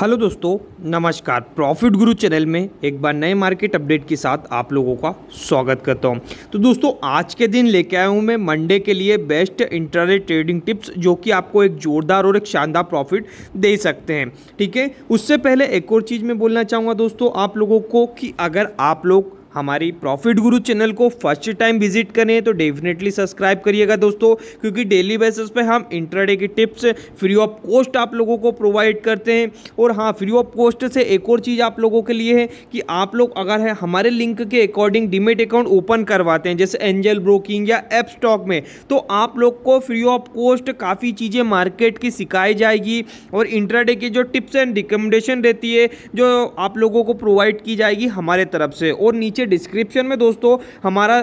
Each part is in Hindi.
हेलो दोस्तों नमस्कार प्रॉफिट गुरु चैनल में एक बार नए मार्केट अपडेट के साथ आप लोगों का स्वागत करता हूं तो दोस्तों आज के दिन लेके आया हूं मैं मंडे के लिए बेस्ट इंटरनेट ट्रेडिंग टिप्स जो कि आपको एक जोरदार और एक शानदार प्रॉफिट दे सकते हैं ठीक है उससे पहले एक और चीज़ मैं बोलना चाहूँगा दोस्तों आप लोगों को कि अगर आप लोग हमारी प्रॉफिट गुरु चैनल को फर्स्ट टाइम विजिट करें तो डेफिनेटली सब्सक्राइब करिएगा दोस्तों क्योंकि डेली बेसिस पे हम इंट्राडे की टिप्स फ्री ऑफ कॉस्ट आप लोगों को प्रोवाइड करते हैं और हाँ फ्री ऑफ कॉस्ट से एक और चीज़ आप लोगों के लिए है कि आप लोग अगर है हमारे लिंक के अकॉर्डिंग डिमेट अकाउंट ओपन करवाते हैं जैसे एंजल ब्रोकिंग या एप स्टॉक में तो आप लोग को फ्री ऑफ कॉस्ट काफ़ी चीज़ें मार्केट की सिखाई जाएगी और इंट्राडे की जो टिप्स एंड रिकमेंडेशन रहती है जो आप लोगों को प्रोवाइड की जाएगी हमारे तरफ से और नीचे डिस्क्रिप्शन में दोस्तों हमारा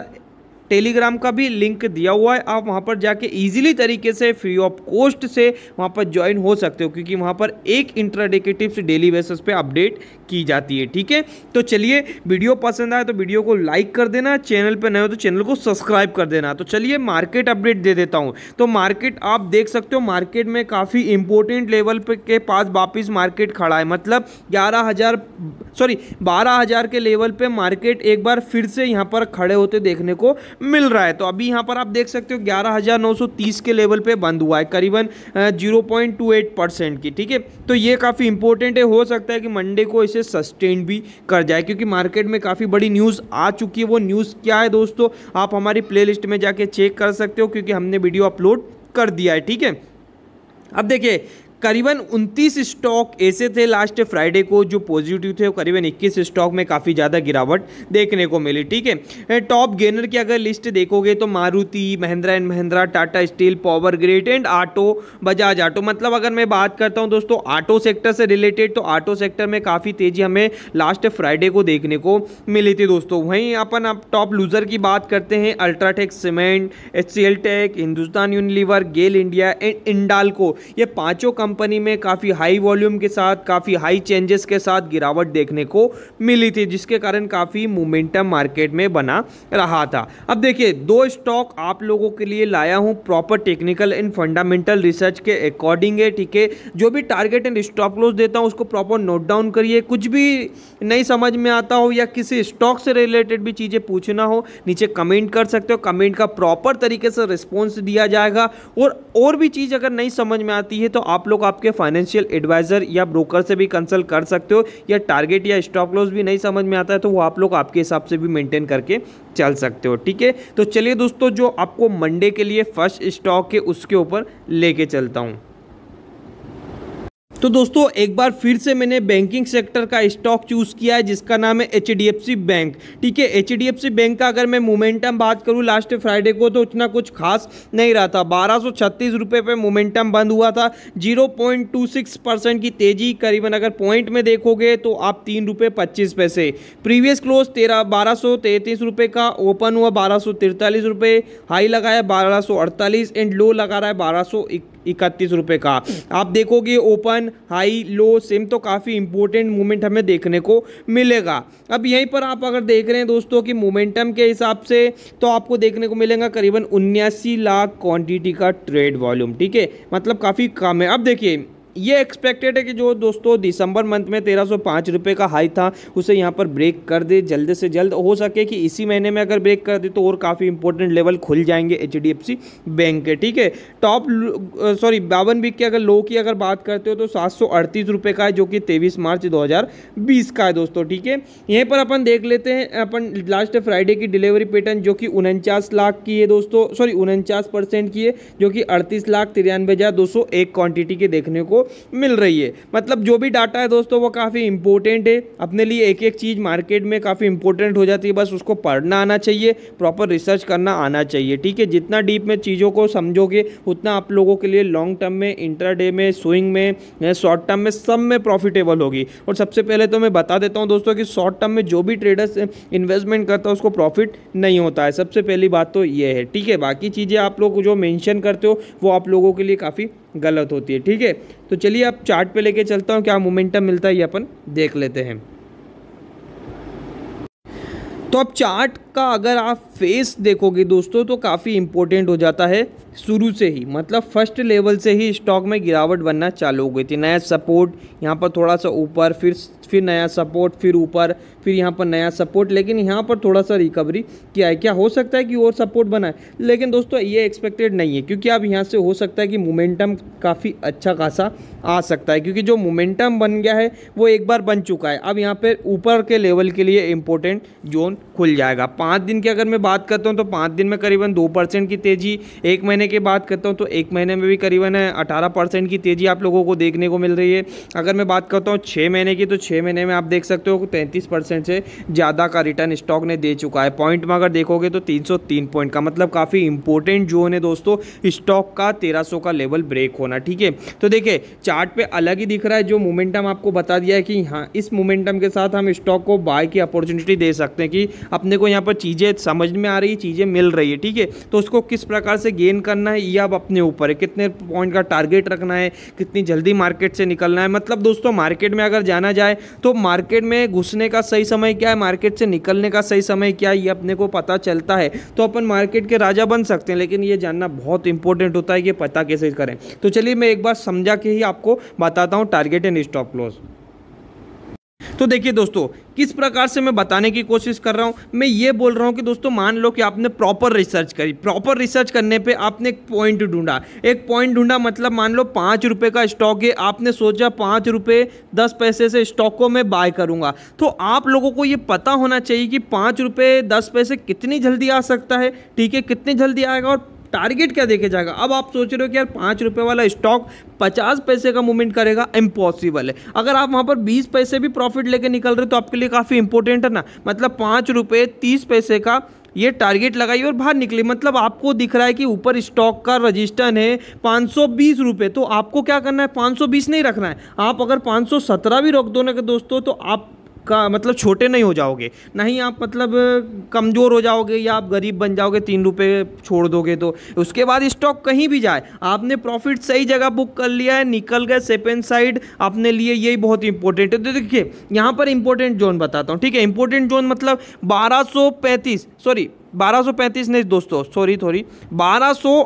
टेलीग्राम का भी लिंक दिया हुआ है आप वहाँ पर जाके ईजिली तरीके से फ्री ऑफ कॉस्ट से वहाँ पर ज्वाइन हो सकते हो क्योंकि वहाँ पर एक इंट्राडे की टिप्स डेली बेसिस पे अपडेट की जाती है ठीक है तो चलिए वीडियो पसंद आए तो वीडियो को लाइक कर देना चैनल पर नए हो तो चैनल को सब्सक्राइब कर देना तो चलिए मार्केट अपडेट दे देता हूँ तो मार्केट आप देख सकते हो मार्केट में काफ़ी इंपॉर्टेंट लेवल पे के पास वापिस मार्केट खड़ा है मतलब ग्यारह हज़ार सॉरी बारह हज़ार के लेवल पर मार्केट एक बार फिर से यहाँ पर खड़े होते देखने को मिल रहा है तो अभी यहाँ पर आप देख सकते हो ग्यारह के लेवल पर बंद हुआ है करीबन जीरो परसेंट की ठीक है तो ये काफ़ी इंपॉर्टेंट है हो सकता है कि मंडे को इसे सस्टेन भी कर जाए क्योंकि मार्केट में काफ़ी बड़ी न्यूज़ आ चुकी है वो न्यूज़ क्या है दोस्तों आप हमारी प्लेलिस्ट में जाके चेक कर सकते हो क्योंकि हमने वीडियो अपलोड कर दिया है ठीक है अब देखिए करीबन 29 स्टॉक ऐसे थे लास्ट फ्राइडे को जो पॉजिटिव थे करीबन 21 स्टॉक में काफ़ी ज़्यादा गिरावट देखने को मिली ठीक है टॉप गेनर की अगर लिस्ट देखोगे तो Maruti Mahindra and Mahindra Tata Steel Power Grid and auto Bajaj Auto मतलब अगर मैं बात करता हूँ दोस्तों ऑटो सेक्टर से रिलेटेड तो ऑटो सेक्टर में काफ़ी तेज़ी हमें लास्ट फ्राइडे को देखने को मिली थी दोस्तों वहीं अपन आप टॉप लूज़र की बात करते हैं UltraTech Cement H Tech Hindustan Unilever GAIL India and Hindalco ये पाँचों कंपनी कंपनी में काफ़ी हाई वॉल्यूम के साथ काफ़ी हाई चेंजेस के साथ गिरावट देखने को मिली थी जिसके कारण काफ़ी मोमेंटम मार्केट में बना रहा था अब देखिए दो स्टॉक आप लोगों के लिए लाया हूँ proper technical and fundamental research के अकॉर्डिंग है ठीक है जो भी टारगेट एंड स्टॉप लॉस देता हूँ उसको प्रॉपर नोट डाउन करिए कुछ भी नहीं समझ में आता हो या किसी स्टॉक से रिलेटेड भी चीज़ें पूछना हो नीचे कमेंट कर सकते हो कमेंट का प्रॉपर तरीके से रिस्पॉन्स दिया जाएगा और और भी चीज़ अगर नहीं समझ में आती है तो आप लोग लोग आपके फाइनेंशियल एडवाइज़र या ब्रोकर से भी कंसल्ट कर सकते हो या टारगेट या स्टॉप लॉस भी नहीं समझ में आता है तो वो आप लोग आपके हिसाब से भी मेंटेन करके चल सकते हो ठीक है तो चलिए दोस्तों जो आपको मंडे के लिए फर्स्ट स्टॉक है उसके ऊपर लेके चलता हूँ तो दोस्तों एक बार फिर से मैंने बैंकिंग सेक्टर का स्टॉक चूज़ किया है जिसका नाम है एच बैंक ठीक है एच बैंक का अगर मैं मोमेंटम बात करूँ लास्ट फ्राइडे को तो उतना कुछ खास नहीं रहा था बारह सौ पे मोमेंटम बंद हुआ था 0.26 परसेंट की तेज़ी करीबन अगर पॉइंट में देखोगे तो आप तीन रुपये पच्चीस पैसे प्रीवियस क्लोज तेरह बारह सौ तैंतीस रुपये का ओपन हुआ बारह सौ तिरतालीस रुपये हाई लगाया बारह सौ अड़तालीस एंड लो लगा रहा है बारह सौ इकतीस रुपये का आप देखोगे ओपन हाई लो सेम तो काफ़ी इंपॉर्टेंट मूवमेंट हमें देखने को मिलेगा अब यहीं पर आप अगर देख रहे हैं दोस्तों कि मोमेंटम के हिसाब से तो आपको देखने को मिलेगा करीबन उन्यासी लाख क्वांटिटी का ट्रेड वॉल्यूम ठीक है मतलब काफ़ी कम है अब देखिए ये एक्सपेक्टेड है कि जो दोस्तों दिसंबर मंथ में तेरह सौ पाँच रुपये का हाई था उसे यहाँ पर ब्रेक कर दे जल्द से जल्द हो सके कि इसी महीने में अगर ब्रेक कर दे तो और काफ़ी इंपॉर्टेंट लेवल खुल जाएंगे एच बैंक के ठीक है टॉप सॉरी बावन वीक के अगर लो की अगर बात करते हो तो सात सौ अड़तीस रुपये का है जो कि तेईस मार्च दो हज़ार बीस का है दोस्तों ठीक है यहीं पर अपन देख लेते हैं अपन लास्ट फ्राइडे की डिलीवरी पैटर्न जो कि उनचास लाख की है दोस्तों सॉरी उनचास परसेंट की है जो कि अड़तीस लाख तिरानवे हज़ार दो सौ एक क्वांटिटी के देखने को मिल रही है मतलब जो भी डाटा है दोस्तों वो काफ़ी इंपॉर्टेंट है अपने लिए एक एक चीज़ मार्केट में काफ़ी इंपॉर्टेंट हो जाती है बस उसको पढ़ना आना चाहिए प्रॉपर रिसर्च करना आना चाहिए ठीक है जितना डीप में चीज़ों को समझोगे उतना आप लोगों के लिए लॉन्ग टर्म में इंटरडे में स्विंग में शॉर्ट टर्म में सब में प्रॉफिटेबल होगी और सबसे पहले तो मैं बता देता हूँ दोस्तों कि शॉर्ट टर्म में जो भी ट्रेडर्स इन्वेस्टमेंट करता है उसको प्रॉफिट नहीं होता है सबसे पहली बात तो ये है ठीक है बाकी चीज़ें आप लोग जो मेंशन करते हो वो आप लोगों के लिए काफ़ी गलत होती है ठीक है तो चलिए आप चार्ट पे लेके चलता हूँ क्या मोमेंटम मिलता है ये अपन देख लेते हैं तो अब चार्ट का अगर आप फेस देखोगे दोस्तों तो काफ़ी इम्पोर्टेंट हो जाता है शुरू से ही मतलब फर्स्ट लेवल से ही स्टॉक में गिरावट बनना चालू हो गई थी नया सपोर्ट यहाँ पर थोड़ा सा ऊपर फिर फिर नया सपोर्ट फिर ऊपर फिर यहाँ पर नया सपोर्ट लेकिन यहाँ पर थोड़ा सा रिकवरी किया है क्या हो सकता है कि और सपोर्ट बनाए लेकिन दोस्तों ये एक्सपेक्टेड नहीं है क्योंकि अब यहाँ से हो सकता है कि मोमेंटम काफ़ी अच्छा खासा आ सकता है क्योंकि जो मोमेंटम बन गया है वो एक बार बन चुका है अब यहाँ पर ऊपर के लेवल के लिए इम्पोर्टेंट जोन खुल जाएगा पाँच दिन की अगर मैं बात करता हूँ तो पाँच दिन में करीबन दो परसेंट की तेज़ी एक महीने की बात करता हूँ तो एक महीने में भी करीबन अठारह परसेंट की तेज़ी आप लोगों को देखने को मिल रही है अगर मैं बात करता हूँ छः महीने की तो छः महीने में आप देख सकते हो तैंतीस परसेंट परसेंट से ज़्यादा का रिटर्न स्टॉक ने दे चुका है पॉइंट में अगर देखोगे तो 303 पॉइंट का मतलब काफ़ी इंपॉर्टेंट जोन है दोस्तों स्टॉक का 1300 का लेवल ब्रेक होना ठीक है तो देखिए चार्ट पे अलग ही दिख रहा है जो मोमेंटम आपको बता दिया है कि हाँ इस मोमेंटम के साथ हम स्टॉक को बाय की अपॉर्चुनिटी दे सकते हैं कि अपने को यहाँ पर चीज़ें समझ में आ रही चीज़ें मिल रही है ठीक है तो उसको किस प्रकार से गेन करना है यह आप अपने ऊपर है कितने पॉइंट का टारगेट रखना है कितनी जल्दी मार्केट से निकलना है मतलब दोस्तों मार्केट में अगर जाना जाए तो मार्केट में घुसने का सही सही समय क्या है मार्केट से निकलने का सही समय क्या है ये अपने को पता चलता है तो अपन मार्केट के राजा बन सकते हैं लेकिन ये जानना बहुत इंपॉर्टेंट होता है कि पता कैसे करें तो चलिए मैं एक बार समझा के ही आपको बताता हूँ टारगेट एंड स्टॉप लॉस तो देखिए दोस्तों किस प्रकार से मैं बताने की कोशिश कर रहा हूँ मैं ये बोल रहा हूँ कि दोस्तों मान लो कि आपने प्रॉपर रिसर्च करी प्रॉपर रिसर्च करने पे आपने एक पॉइंट ढूंढा एक पॉइंट ढूंढा मतलब मान लो पाँच रुपये का स्टॉक है आपने सोचा पाँच रुपये दस पैसे से स्टॉक को मैं बाय करूँगा तो आप लोगों को ये पता होना चाहिए कि पाँच रुपये दस पैसे कितनी जल्दी आ सकता है ठीक है कितनी जल्दी आएगा और टारगेट क्या देखे जाएगा अब आप सोच रहे हो कि यार पाँच रुपये वाला स्टॉक पचास पैसे का मूवमेंट करेगा इम्पॉसिबल है अगर आप वहाँ पर बीस पैसे भी प्रॉफिट लेके निकल रहे हो तो आपके लिए काफ़ी इंपॉर्टेंट है ना मतलब पाँच रुपये तीस पैसे का ये टारगेट लगाई और बाहर निकली मतलब आपको दिख रहा है कि ऊपर स्टॉक का रजिस्टर है पाँच सौ बीस तो आपको क्या करना है 520 सौ बीस नहीं रखना है आप अगर 517 सौ सत्रह भी रोक दो ना दोस्तों तो आप का मतलब छोटे नहीं हो जाओगे ना ही आप मतलब कमज़ोर हो जाओगे या आप गरीब बन जाओगे तीन रुपये छोड़ दोगे तो उसके बाद स्टॉक कहीं भी जाए आपने प्रॉफिट सही जगह बुक कर लिया है निकल गए सेपेंड साइड अपने लिए यही बहुत इंपॉर्टेंट है तो देखिए यहाँ पर इंपॉर्टेंट जोन बताता हूँ ठीक है इंपॉर्टेंट जोन मतलब बारह सॉरी बारह नहीं दोस्तों सॉरी थोड़ी बारह सौ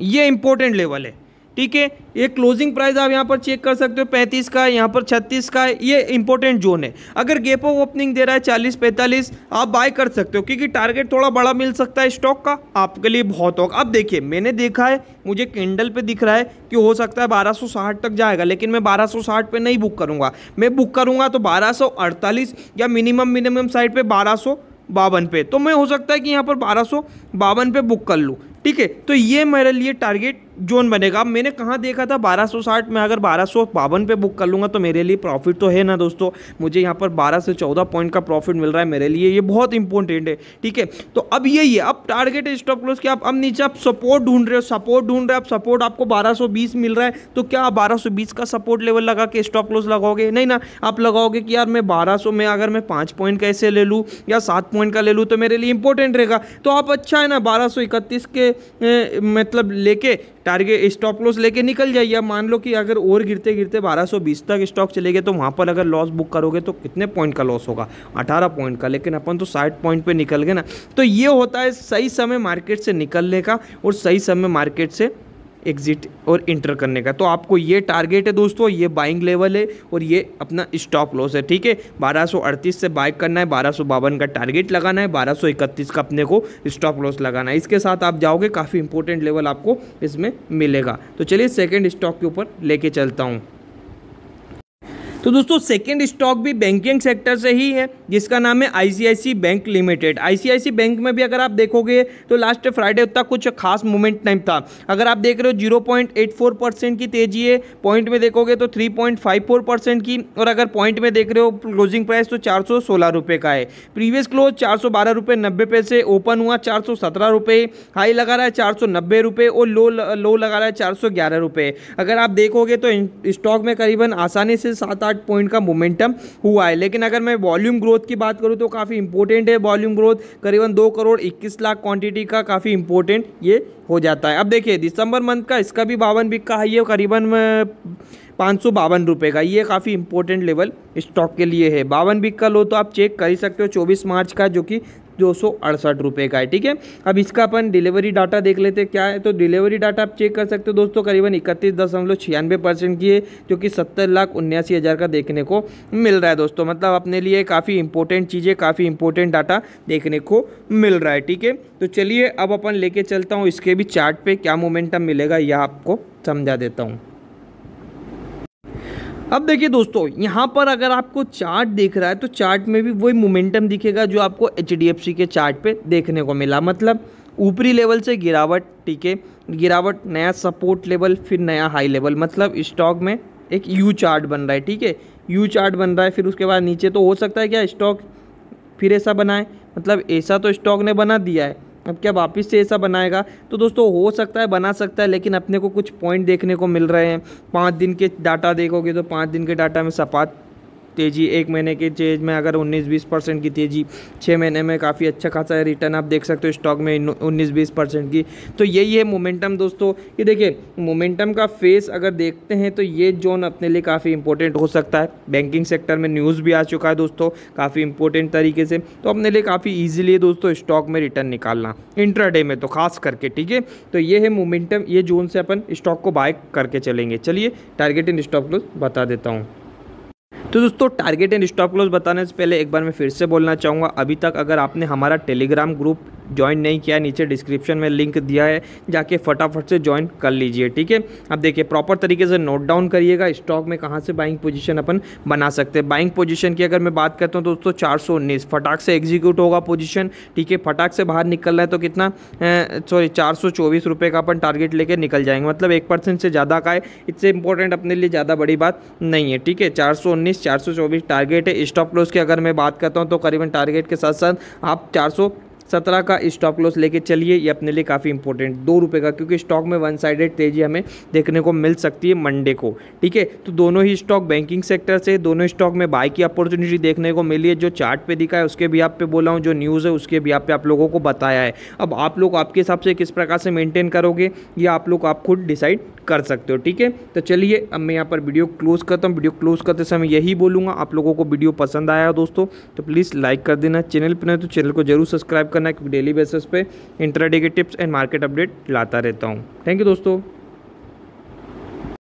ये इंपॉर्टेंट लेवल है ठीक है ये क्लोजिंग प्राइस आप यहाँ पर चेक कर सकते हो पैंतीस का यहाँ पर छत्तीस का है ये इंपॉर्टेंट जोन है अगर गेप ऑफ ओपनिंग दे रहा है चालीस पैंतालीस आप बाय कर सकते हो क्योंकि टारगेट थोड़ा बड़ा मिल सकता है स्टॉक का आपके लिए बहुत होगा अब देखिए मैंने देखा है मुझे कैंडल पे दिख रहा है कि हो सकता है बारह तक जाएगा लेकिन मैं बारह पे नहीं बुक करूँगा मैं बुक करूँगा तो बारह या मिनिमम मिनिमम साइड पर बारह बावन पे तो मैं हो सकता है कि यहाँ पर बारह सौ बावन पे बुक कर लूँ ठीक है तो ये मेरे लिए टारगेट जोन बनेगा अब मैंने कहाँ देखा था 1260 में अगर बारह पे बुक कर लूँगा तो मेरे लिए प्रॉफिट तो है ना दोस्तों मुझे यहाँ पर 12 से 14 पॉइंट का प्रॉफिट मिल रहा है मेरे लिए ये बहुत इंपॉर्टेंट है ठीक है तो अब यही है अब टारगेट है स्टॉप क्लोज कि आप अब नीचे आप सपोर्ट ढूंढ रहे हो सपोर्ट ढूंढ रहे हो आप सपोर्ट आपको बारह मिल रहा है तो क्या आप बारह का सपोर्ट लेवल लगा के स्टॉप क्लोज लगाओगे नहीं ना आप लगाओगे कि यार मैं बारह में अगर मैं पाँच पॉइंट का ऐसे ले लूँ या सात पॉइंट का ले लूँ तो मेरे लिए इंपॉर्टेंट रहेगा तो आप अच्छा है ना बारह के मतलब लेके टारगेट स्टॉप लॉस लेके निकल जाइए अब मान लो कि अगर और गिरते गिरते 1220 तक स्टॉक चले गए तो वहाँ पर अगर लॉस बुक करोगे तो कितने पॉइंट का लॉस होगा 18 पॉइंट का लेकिन अपन तो साठ पॉइंट पे निकल गए ना तो ये होता है सही समय मार्केट से निकलने का और सही समय मार्केट से एग्ज़िट और इंटर करने का तो आपको ये टारगेट है दोस्तों ये बाइंग लेवल है और ये अपना स्टॉप लॉस है ठीक है 1238 से बाइक करना है बारह का टारगेट लगाना है बारह का अपने को स्टॉप लॉस लगाना है इसके साथ आप जाओगे काफ़ी इंपॉर्टेंट लेवल आपको इसमें मिलेगा तो चलिए सेकेंड स्टॉक के ऊपर लेके चलता हूँ तो दोस्तों सेकेंड स्टॉक भी बैंकिंग सेक्टर से ही है जिसका नाम है ICICI Bank Limited ICICI Bank में भी अगर आप देखोगे तो लास्ट फ्राइडे उतना कुछ खास मूवमेंट नहीं था अगर आप देख रहे हो zero point eight four percent की तेजी है पॉइंट में देखोगे तो three point five four percent की और अगर पॉइंट में देख रहे हो क्लोजिंग प्राइस तो चार सौ सोलह रुपये का है प्रीवियस क्लोज चार सौ बारह रुपये नब्बे पैसे ओपन हुआ चार सौ सत्रह रुपये हाई लगा रहा है चार सौ नब्बे रुपये और लो लो लगा रहा है चार सौ ग्यारह रुपये अगर आप देखोगे तो स्टॉक में करीबन आसानी से सात आठ आठ पॉइंट का मोमेंटम हुआ है लेकिन अगर मैं वॉल्यूम ग्रोथ की बात करूँ तो काफ़ी इंपॉर्टेंट है वॉल्यूम ग्रोथ करीबन दो करोड़ इक्कीस लाख क्वांटिटी का काफ़ी इंपॉर्टेंट ये हो जाता है अब देखिए दिसंबर मंथ का इसका भी बावन बिक का हाई है करीबन पाँच सौ बावन रुपये का ये काफ़ी इंपॉर्टेंट लेवल स्टॉक के लिए है बावन बिक का लो तो आप चेक कर ही सकते हो चौबीस मार्च का जो कि दो सौ अड़सठ रुपये का है ठीक है अब इसका अपन डिलीवरी डाटा देख लेते हैं क्या है तो डिलीवरी डाटा आप चेक कर सकते हो दोस्तों करीबन इकतीस दशमलव छियानवे परसेंट की है जो कि सत्तर लाख उन्यासी हज़ार का देखने को मिल रहा है दोस्तों मतलब अपने लिए काफ़ी इंपॉर्टेंट चीज़ें काफ़ी इंपॉर्टेंट डाटा देखने को मिल रहा है ठीक है तो चलिए अब अपन लेके चलता हूँ इसके भी चार्ट क्या मोमेंटम मिलेगा यह आपको समझा देता हूँ अब देखिए दोस्तों यहाँ पर अगर आपको चार्ट देख रहा है तो चार्ट में भी वही मोमेंटम दिखेगा जो आपको एच के चार्ट पे देखने को मिला मतलब ऊपरी लेवल से गिरावट ठीक है गिरावट नया सपोर्ट लेवल फिर नया हाई लेवल मतलब स्टॉक में एक यू चार्ट बन रहा है ठीक है यू चार्ट बन रहा है फिर उसके बाद नीचे तो हो सकता है क्या स्टॉक फिर ऐसा बनाए मतलब ऐसा तो स्टॉक ने बना दिया है अब क्या वापस से ऐसा बनाएगा तो दोस्तों हो सकता है बना सकता है लेकिन अपने को कुछ पॉइंट देखने को मिल रहे हैं पाँच दिन के डाटा देखोगे तो पाँच दिन के डाटा में सपात तेज़ी एक महीने के चेज में अगर 19-20 परसेंट की तेज़ी छः महीने में काफ़ी अच्छा खासा रिटर्न आप देख सकते हो स्टॉक में 19-20 परसेंट की तो यही है मोमेंटम दोस्तों ये देखिए मोमेंटम का फेस अगर देखते हैं तो ये जोन अपने लिए काफ़ी इंपॉर्टेंट हो सकता है बैंकिंग सेक्टर में न्यूज़ भी आ चुका है दोस्तों काफ़ी इंपॉर्टेंट तरीके से तो अपने लिए काफ़ी ईजिली है दोस्तों स्टॉक में रिटर्न निकालना इंट्राडे में तो खास करके ठीक है तो ये है मोमेंटम ये जोन से अपन स्टॉक को बाय करके चलेंगे चलिए टारगेट इन स्टॉक लॉस बता देता हूँ तो दोस्तों टारगेट एंड स्टॉप क्लोज बताने से पहले एक बार मैं फिर से बोलना चाहूँगा अभी तक अगर आपने हमारा टेलीग्राम ग्रुप ज्वाइन नहीं किया है नीचे डिस्क्रिप्शन में लिंक दिया है जाके फटाफट से ज्वाइन कर लीजिए ठीक है अब देखिए प्रॉपर तरीके से नोट डाउन करिएगा स्टॉक में कहाँ से बाइंग पोजीशन अपन बना सकते हैं बाइंग पोजीशन की अगर मैं बात करता हूँ तो दोस्तों चार सौ उन्नीस फटाक से एग्जीक्यूट होगा पोजीशन ठीक है फटाक से बाहर निकलना है तो कितना सॉरी चार सौ चौबीस रुपये का अपन टारगेट लेकर निकल जाएंगे मतलब एक परसेंट से ज़्यादा का है इससे इंपॉर्टेंट अपने लिए ज़्यादा बड़ी बात नहीं है ठीक है चार सौ उन्नीस चार टारगेट है स्टॉप क्लोज की अगर मैं बात करता हूँ तो करीबन टारगेट के साथ साथ आप चार सत्रह का स्टॉप लॉस लेके चलिए ये अपने लिए काफ़ी इंपॉर्टेंट दो रुपये का क्योंकि स्टॉक में वन साइडेड तेजी हमें देखने को मिल सकती है मंडे को ठीक है तो दोनों ही स्टॉक बैंकिंग सेक्टर से दोनों स्टॉक में बाई की अपॉर्चुनिटी देखने को मिली है जो चार्ट पे दिखा है उसके भी आप पे बोला हूँ जो न्यूज़ है उसके भी आप पे आप लोगों को बताया है अब आप लोग आपके हिसाब से किस प्रकार से मेनटेन करोगे ये आप लोग आप खुद डिसाइड कर सकते हो ठीक है तो चलिए अब मैं यहाँ पर वीडियो क्लोज़ करता हूँ वीडियो क्लोज़ करते समय यही बोलूँगा आप लोगों को वीडियो पसंद आया दोस्तों तो प्लीज़ लाइक कर देना चैनल पर नहीं तो चैनल को जरूर सब्सक्राइब कर करना है क्योंकि डेली बेसिस पे intraday tips and market update लाता रहता हूँ थैंक यू दोस्तों